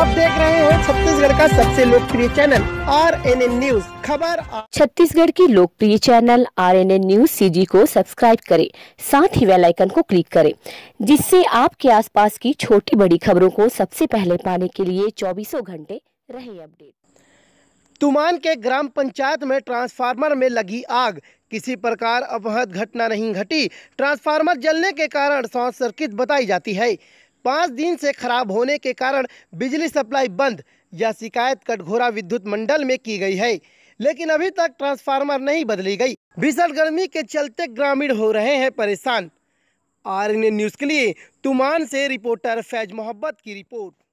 आप देख रहे हैं छत्तीसगढ़ का सबसे लोकप्रिय channel R N N news खबर छत्तीसगढ़ की लोकप्रिय channel R N N news C G को सब्सक्राइब करें साथ ही बेल आइकन को क्लिक करें जिससे आपके आसपास की छोटी बड़ी खबरों को सबसे पहले पाने के लिए चौबीसों घंटे रहे अपडेट तुमान के ग्राम पंचायत में ट्रांसफार्मर में लगी आग किसी प्रकार अवहद घटना नहीं घटी ट्रांसफार्मर जलने के कारण शॉर्ट सर्किट बताई जाती है पाँच दिन से खराब होने के कारण बिजली सप्लाई बंद यह शिकायत कटघोरा विद्युत मंडल में की गई है लेकिन अभी तक ट्रांसफार्मर नहीं बदली गई भीषण गर्मी के चलते ग्रामीण हो रहे हैं परेशान आर न्यूज़ के लिए तुमान से रिपोर्टर फैज मोहब्बत की रिपोर्ट